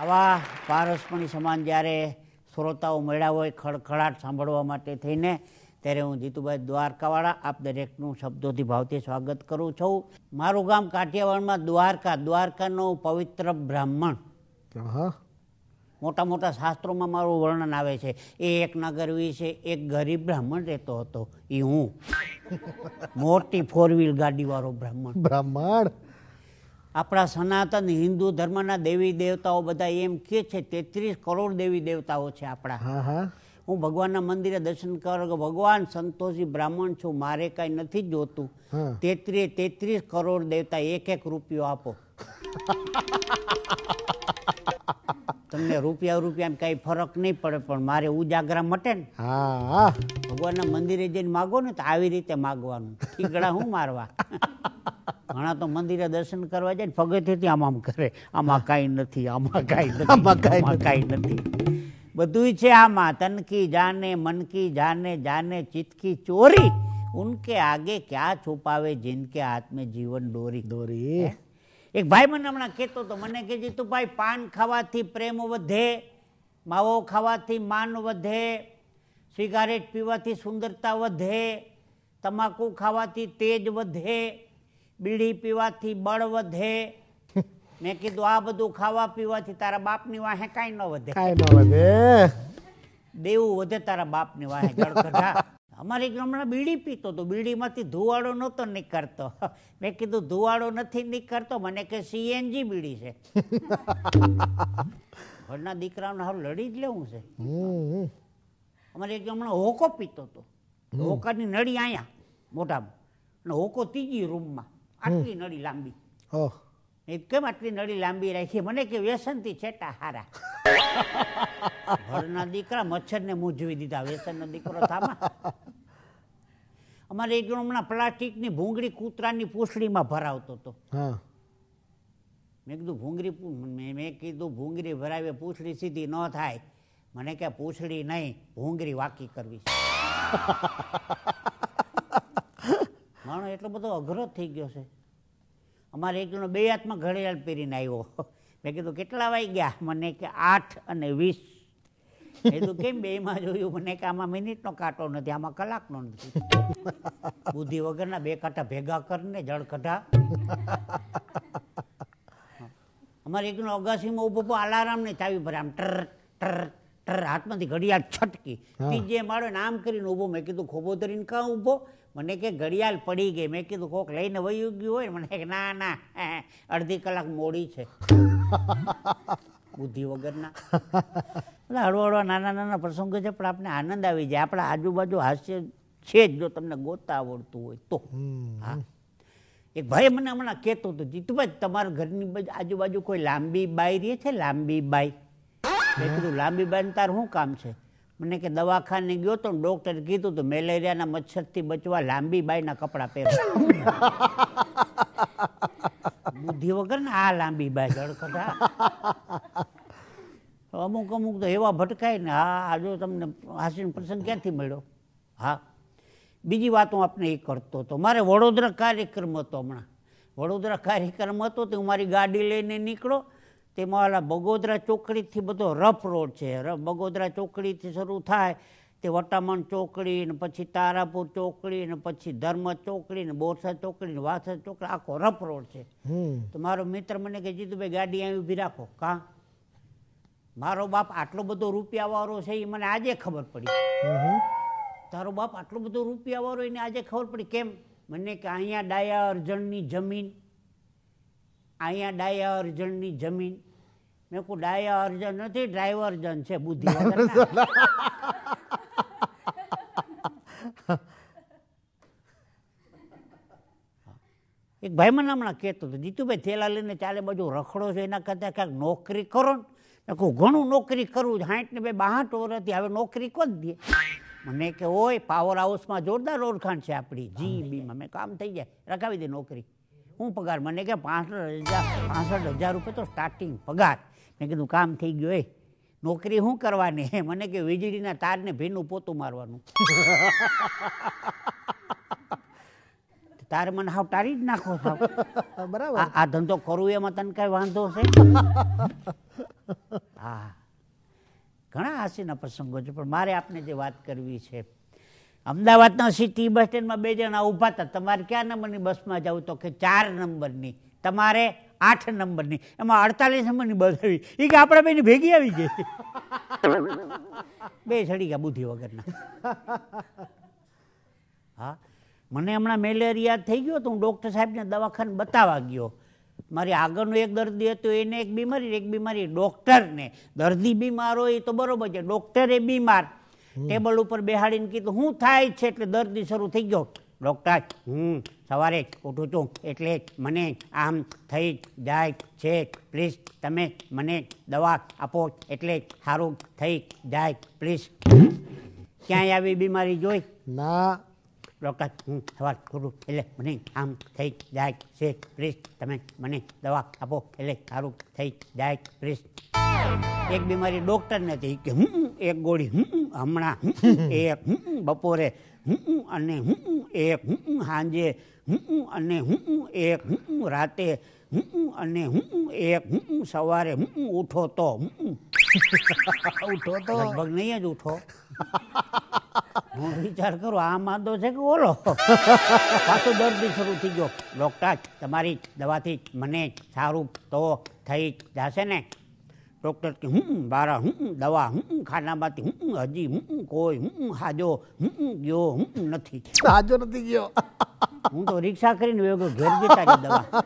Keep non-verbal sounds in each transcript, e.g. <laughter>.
આવા પારસપણી સમાન જ્યારે શ્રોતાઓ મળ્યા હોય ખડખડાટ સાંભળવા માટે થઈને ત્યારે હું જીતુભાઈ દ્વારકાવાળા આપ દરેકનું શબ્દોથી ભાવથી સ્વાગત કરું છું મારું ગામ કાઠિયાવાડમાં દ્વારકા દ્વારકાનો પવિત્ર બ્રાહ્મણ હા મોટા મોટા શાસ્ત્રોમાં મારું વર્ણન આવે છે એ એક નગરવી છે એક ગરીબ બ્રાહ્મણ રહેતો હતો એ હું મોટી ફોર વ્હીલ ગાડીવાળો બ્રાહ્મણ બ્રાહ્મણ આપણા સનાતન હિન્દુ ધર્મના દેવી દેવતાઓ બધા એમ કે છે તેત્રીસ કરોડ દેવી દેવતાઓ છે આપણા હું ભગવાનના મંદિરે દર્શન કરો કે ભગવાન સંતોષી બ્રાહ્મણ છું મારે કાંઈ નથી જોતું તેત્રીસ તેત્રીસ કરોડ દેવતા એક એક રૂપિયો આપો <laughs> તમને રૂપિયા રૂપિયા કઈ ફરક નહીં પડે પણ મારે ઉજાગરા મટે ને ભગવાનના મંદિરે જઈને માગો ને તો આવી રીતે માગવાનું ઠીકડા હું મારવા <laughs> ઘણા તો મંદિરે દર્શન કરવા જાય ને પગથિયેથી આમ આમ કરે આમાં કાંઈ નથી આમાં કાંઈ નથી આમાં કાંઈ કાંઈ નથી બધું છે આમાં તનકી જાને મનકી જાને જાને ચિતકી ચોરી ઉનકે આગે ક્યાં છુપાવે જિનકે હાથમે જીવન દોરી દોરી એક ભાઈ મને હમણાં કહેતો હતો મને કે તું ભાઈ પાન ખાવાથી પ્રેમ વધે માવો ખાવાથી માન વધે સિગારેટ પીવાથી સુંદરતા વધે તમાકુ ખાવાથી તેજ વધે બીડી પીવાથી બળ વધે મેં કીધું આ બધું ખાવા પીવાથી તારા બાપની વાહે કાંઈ ન વધે કાંઈ ન વધે દેવું વધે તારા બાપની વાહે ગળગઢા અમારે હમણાં બીડી પીતો તો બીડીમાંથી ધુવાડો નહોતો નીકળતો મેં કીધું ધુવાડો નથી નીકળતો મને કે સીએનજી બીડી છે ઘરના દીકરાઓને હાલ લડી જ લેવું છે અમારે એક હમણાં હોકો પીતો હતો હોકાની નળી અહીંયા મોટામાં અને હોકો ત્રીજી રૂમમાં આટલી નળી લાંબી કેમ આટલી નળી લાંબી રાખી મને કે વ્યસનથી છેટા હારા <laughs> ઘરના દીકરા ને મૂંઝવી દીધા વ્યસનનો દીકરો થામાં <laughs> અમારે એક હમણાં પ્લાસ્ટિકની ભૂંગળી કૂતરાની પૂછડીમાં ભરાવતો હતો મેં કીધું ભૂંગળી મેં કીધું ભૂંગળી ભરાવી પૂછડી સીધી ન થાય મને કે પૂછડી નહીં ભૂંગળી વાકી કરવી <laughs> એટલો બધો અઘરો થઈ ગયો છે અમારે એક જણો બે હાથમાં ઘડિયાળ પહેરીને આવ્યો મેં કીધું કેટલા વાઈ ગયા મને કે આઠ અને વીસ કીધું કેમ બે માં જોયું મને કે આમાં મિનિટનો કાંટો નથી આમાં કલાકનો નથી બુદ્ધિ વગરના બે કાંટા ભેગા કરીને જળકઢા અમારે એકનો અગાસીમાં ઊભો અલારામની ચાવી ભરે આમ ટર ટર ટર હાથમાંથી ઘડિયાળ છટકી ત્રીજે માળો ને આમ કરીને ઊભો મેં કીધું ખોબો ધરીને કાં ઊભો મને કે ઘડિયાળ પડી ગઈ મેં કીધું કોક લઈને વયું ગયું હોય મને કે ના ના <laughs> અડધી કલાક મોડી છે <laughs> બુદ્ધિ વગરના એટલે હળવા હળવા નાના નાના પ્રસંગો છે પણ આપણે આનંદ આવી જાય આપણા આજુબાજુ હાસ્ય છે જ જો તમને ગોતા આવડતું હોય તો હા એક ભાઈ મને હમણાં કહેતો હતો જીતુભાઈ તમારા ઘરની આજુબાજુ કોઈ લાંબી બાઈ રહે છે લાંબી બાઈ મેં કીધું લાંબી બાઈ તાર શું કામ છે મને કે દવાખાને ગયો તો ડૉક્ટરે કીધું તો મેલેરિયાના મચ્છરથી બચવા લાંબી બાયના કપડાં પહેરવા બુદ્ધિ વગર ને આ લાંબી બાય ધડકતા અમુક અમુક તો એવા ભટકાય ને હા આજો તમને હાસ્યનો પ્રસંગ ક્યાંથી મળ્યો હા બીજી વાત હું આપને એ કરતો હતો મારે વડોદરા કાર્યક્રમ હતો હમણાં વડોદરા કાર્યક્રમ હતો તો હું મારી ગાડી લઈને નીકળો તેમાં ઓલા બગોદરા ચોકડીથી બધો રફ રોડ છે બગોદરા ચોકડીથી શરૂ થાય તે વટામણ ચોકડી ને પછી તારાપુર ચોકડી ને પછી ધર્મ ચોકડી ને બોરસા ચોકડી ને વાસદ ચોકડી આખો રફ રોડ છે તો મારો મિત્ર મને કે જીતુભાઈ ગાડી આવી ઊભી રાખો કા મારો બાપ આટલો બધો રૂપિયા વાળો છે એ મને આજે ખબર પડી તારો બાપ આટલો બધો રૂપિયા વાળો એને આજે ખબર પડી કેમ મને કે અહીંયા ડાયા અર્જણની જમીન અહીંયા ડાયા અર્જણની જમીન મેં કહું ડાયા અર્જન નથી ડ્રાઈવર્જન છે બુદ્ધિ એક ભાઈ મને હમણાં કહેતો હતો જીતુભાઈ થેલા લઈને ચાલે બાજુ રખડો છે એના કરતાં ક્યાંક નોકરી કરો ને મેં કહું ઘણું નોકરી કરવું જ હાઠ ને બે બાહઠ વર્ષથી હવે નોકરી કરી દે મને કે ઓય પાવર હાઉસમાં જોરદાર ઓળખાણ છે આપણી જી બીમાં મેં કામ થઈ જાય રખાવી દે નોકરી હું પગાર મને કે પાંસઠ હજાર પાંસઠ હજાર રૂપિયા તો સ્ટાર્ટિંગ પગાર મેં કીધું કામ થઈ ગયું એ નોકરી શું કરવાની <laughs> મને કે વીજળીના તારને ભીનું પોતું મારવાનું <laughs> તારે મને હાવ ટાળી જ નાખો <laughs> બરાબર આ ધંધો કરું એમાં તને કાંઈ વાંધો છે હા ઘણા હાસીના પ્રસંગો છે પણ મારે આપને જે વાત કરવી છે અમદાવાદના સિટી બસ સ્ટેન્ડમાં બે જણા ઊભા હતા તમારે કયા નંબરની બસમાં જવું તો કે ચાર નંબરની તમારે આઠ નંબરની એમાં અડતાલીસ નંબરની બસ આવી એ કે આપણા બેની ભેગી આવી ગઈ <laughs> બે ચડી ગયા બુદ્ધિ વગરના હા મને હમણાં મેલેરિયા થઈ ગયો તો હું ડૉક્ટર સાહેબને દવાખાને બતાવવા ગયો મારી આગળનો એક દર્દી હતો એને એક બીમારી એક બીમારી ડૉક્ટરને દર્દી બીમાર હોય એ તો બરાબર છે ડૉક્ટરે બીમાર ટેબલ ઉપર બેહાડીને કીધું હું થાય છે એટલે દર્દી શરૂ થઈ ગયો ડૉક્ટર હું સવારે ઉઠું છું એટલે મને આમ થઈ જાય છે પ્લીઝ તમે મને દવા આપો એટલે સારું થઈ જાય પ્લીઝ ક્યાંય આવી બીમારી જોઈ ના ડૉક્ટર હું સવાર કરું એટલે મને આમ થઈ જાય છે પ્લીઝ તમે મને દવા આપો એટલે સારું થઈ જાય પ્લીઝ એક બીમારી ડૉક્ટર નથી કે હું એક ગોળી હું હમણાં એ એક બપોરે હું અને હું એક હું હાંજે હું અને હું એક હું રાતે હું અને હું એક હું સવારે હું ઉઠો તો હું <laughs> ઉઠો તો લગભગ નહીં જ ઉઠો હું વિચાર કરું આ માદો છે કે ઓલો પાછો દર્દી શરૂ થઈ ગયો ડૉક્ટર તમારી દવાથી મને સારું તો થઈ જશે ને ડૉક્ટર કે હું બારા હું દવા હું ખાનામાંથી હું હજી હું કોઈ હું હાજો હું ગયો હું નથી હાજો નથી ગયો હું તો રિક્ષા કરીને વેગો ઘેર જતા દવા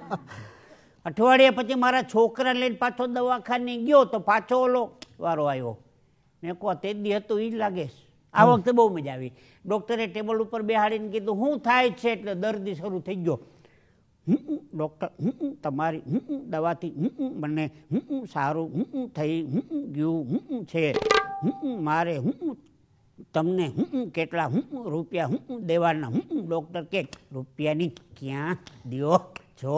અઠવાડિયા પછી મારા છોકરા લઈને પાછો દવાખાને ગયો તો પાછો ઓલો વારો આવ્યો મેં કહો તે દી હતું એ જ લાગે આ વખતે બહુ મજા આવી ડૉક્ટરે ટેબલ ઉપર બેહાડીને કીધું હું થાય છે એટલે દર્દી શરૂ થઈ ગયો હું ડૉક્ટર તમારી દવાથી હું મને સારું હું થઈ હું ગયું છે મારે હું તમને હું કેટલા હું રૂપિયા હું દેવાના હું ડૉક્ટર કે રૂપિયાની ક્યાં દો છો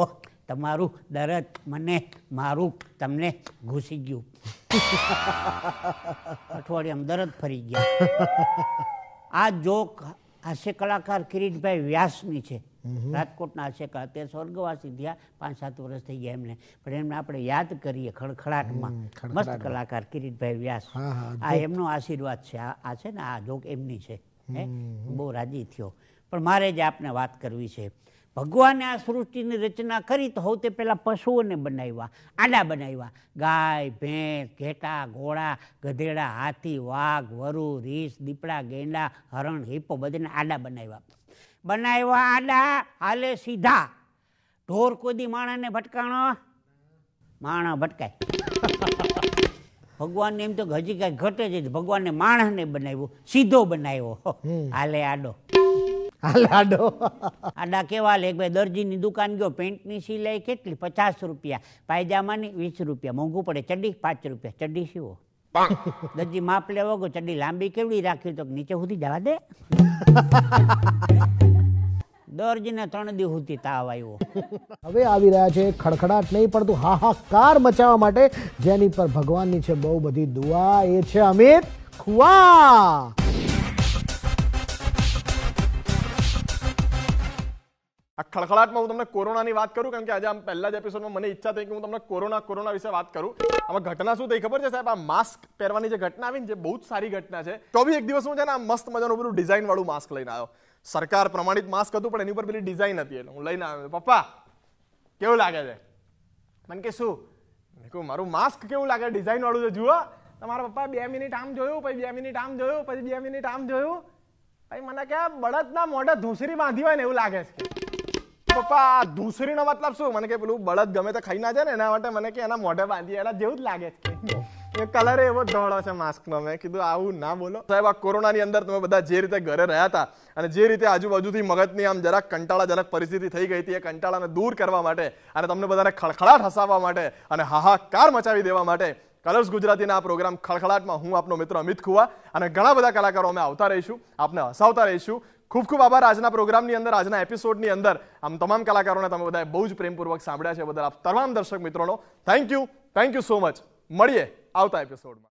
તમારું દરદ મને મારું તમને ઘૂસી ગયું <laughs> અઠવાડિયામાં દરદ ફરી ગયા આ જોક હાસ્ય કલાકાર કિરીટભાઈ વ્યાસની છે રાજકોટના આશેક અત્યારે સ્વર્ગવાસી થયા પાંચ સાત વર્ષ થઈ ગયા એમને પણ એમને આપણે યાદ કરીએ ખડખડાટમાં મસ્ત કલાકાર કિરીટભાઈ વ્યાસ આ એમનો આશીર્વાદ છે આ છે ને આ જોક એમની છે બહુ રાજી થયો પણ મારે જ આપને વાત કરવી છે ભગવાને આ સૃષ્ટિની રચના કરી તો હવે તે પહેલાં પશુઓને બનાવ્યા આડા બનાવ્યા ગાય ભેંસ ઘેટા ઘોડા ગધેડા હાથી વાઘ વરુ રીસ દીપડા ગેંડા હરણ હિપ્પો બધાને આડા બનાવ્યા બનાવ્યા આડા હાલે સીધા ઢોર કોદી માણસને ભટકાણો માણસ ભટકાય <laughs> ભગવાનને એમ તો હજી કાંઈ ઘટે જ ભગવાનને માણસને બનાવ્યો સીધો બનાવ્યો હાલે આડો હાલે આડો આડા કેવા લે ભાઈ દરજીની દુકાન ગયો પેન્ટની સિલાઈ કેટલી પચાસ રૂપિયા પાયજામાની વીસ રૂપિયા મોંઘું પડે ચડી પાંચ રૂપિયા ચડી સીવો દરજી માપ લેવો ગયો ચડી લાંબી કેવડી રાખ્યું તો નીચે સુધી જવા દે દર્દીને ત્રણ દી સુધી તાવ આવ્યો <laughs> હવે આવી રહ્યા છે ખડખડાટ નહીં પરંતુ હાહાકાર મચાવવા માટે જેની પર ભગવાનની છે બહુ બધી દુઆ એ છે અમિત ખુવા આ ખળખળાટમાં હું તમને કોરોનાની વાત કરું કેમ કે આજે આમ પહેલા જ એપિસોડમાં મને ઈચ્છા થઈ કે હું તમને કોરોના કોરોના વિશે વાત કરું આમાં ઘટના શું થઈ ખબર છે સાહેબ આ માસ્ક પહેરવાની જે ઘટના આવી ને જે બહુ જ સારી ઘટના છે તો બી એક દિવસ હું છે ને આ મસ્ત મજાનું બધું ડિઝાઇન વાળું માસ્ક લઈને આવ્યો સરકાર પ્રમાણિત માસ્ક હતું પણ એની ઉપર પેલી ડિઝાઇન હતી એટલે હું લઈને આવ્યો પપ્પા કેવું લાગે છે મને કે શું મેં કહું મારું માસ્ક કેવું લાગે ડિઝાઇન વાળું છે જુઓ તમારા પપ્પા બે મિનિટ આમ જોયું પછી બે મિનિટ આમ જોયું પછી બે મિનિટ આમ જોયું પછી મને કે બળદના મોઢે ધૂસરી બાંધી હોય ને એવું લાગે છે પપ્પા ધૂસરીનો મતલબ શું મને કે પેલું બળદ ગમે તો ખાઈ ના જાય ને એના માટે મને કે એના મોઢે બાંધી એના જેવું જ લાગે છે કલર એવો ધોળો છે માસ્કનો મેં કીધું આવું ના બોલો સાહેબ આ કોરોનાની અંદર તમે બધા જે રીતે ઘરે રહ્યા હતા અને જે રીતે આજુબાજુથી મગજની આમ જરાક કંટાળાજનક પરિસ્થિતિ થઈ ગઈ હતી એ કંટાળાને દૂર કરવા માટે અને તમને બધાને ખળખળાટ હસાવવા માટે અને હાહાકાર મચાવી દેવા માટે કલર્સ ગુજરાતીના આ પ્રોગ્રામ ખળખળાટમાં હું આપનો મિત્ર અમિત ખુવા અને ઘણા બધા કલાકારો અમે આવતા રહીશું આપને હસાવતા રહીશું ખૂબ ખૂબ આભાર આજના પ્રોગ્રામની અંદર આજના એપિસોડની અંદર આમ તમામ કલાકારોને તમે બધાએ બહુ જ પ્રેમપૂર્વક સાંભળ્યા છે બદલ આપ તમામ દર્શક મિત્રોનો thank you thank you so much મળીએ આવતા એપિસોડમાં